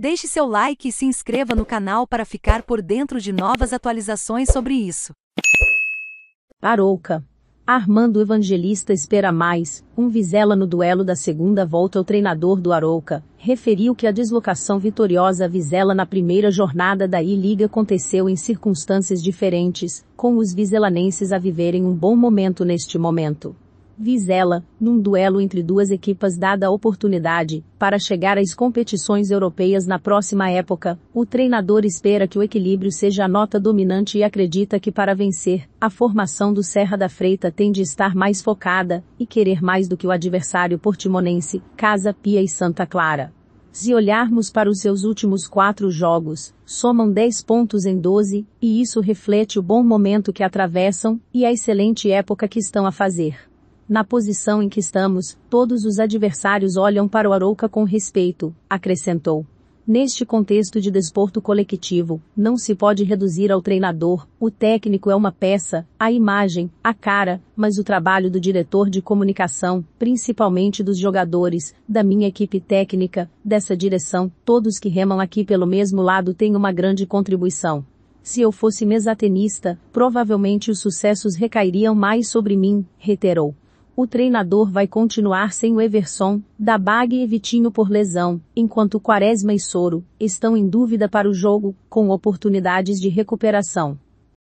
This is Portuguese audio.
Deixe seu like e se inscreva no canal para ficar por dentro de novas atualizações sobre isso. Arouca. Armando Evangelista espera mais. Um Vizela no duelo da segunda volta. O treinador do Arouca referiu que a deslocação vitoriosa Vizela na primeira jornada da I-Liga aconteceu em circunstâncias diferentes, com os vizelanenses a viverem um bom momento neste momento. Vizela, num duelo entre duas equipas dada a oportunidade para chegar às competições europeias na próxima época, o treinador espera que o equilíbrio seja a nota dominante e acredita que para vencer, a formação do Serra da Freita tem de estar mais focada e querer mais do que o adversário portimonense, Casa Pia e Santa Clara. Se olharmos para os seus últimos quatro jogos, somam 10 pontos em 12, e isso reflete o bom momento que atravessam e a excelente época que estão a fazer. Na posição em que estamos, todos os adversários olham para o Arouca com respeito, acrescentou. Neste contexto de desporto coletivo, não se pode reduzir ao treinador, o técnico é uma peça, a imagem, a cara, mas o trabalho do diretor de comunicação, principalmente dos jogadores, da minha equipe técnica, dessa direção, todos que remam aqui pelo mesmo lado têm uma grande contribuição. Se eu fosse mesatenista, provavelmente os sucessos recairiam mais sobre mim, reiterou o treinador vai continuar sem o Everson, Dabag e Vitinho por lesão, enquanto Quaresma e Soro estão em dúvida para o jogo, com oportunidades de recuperação.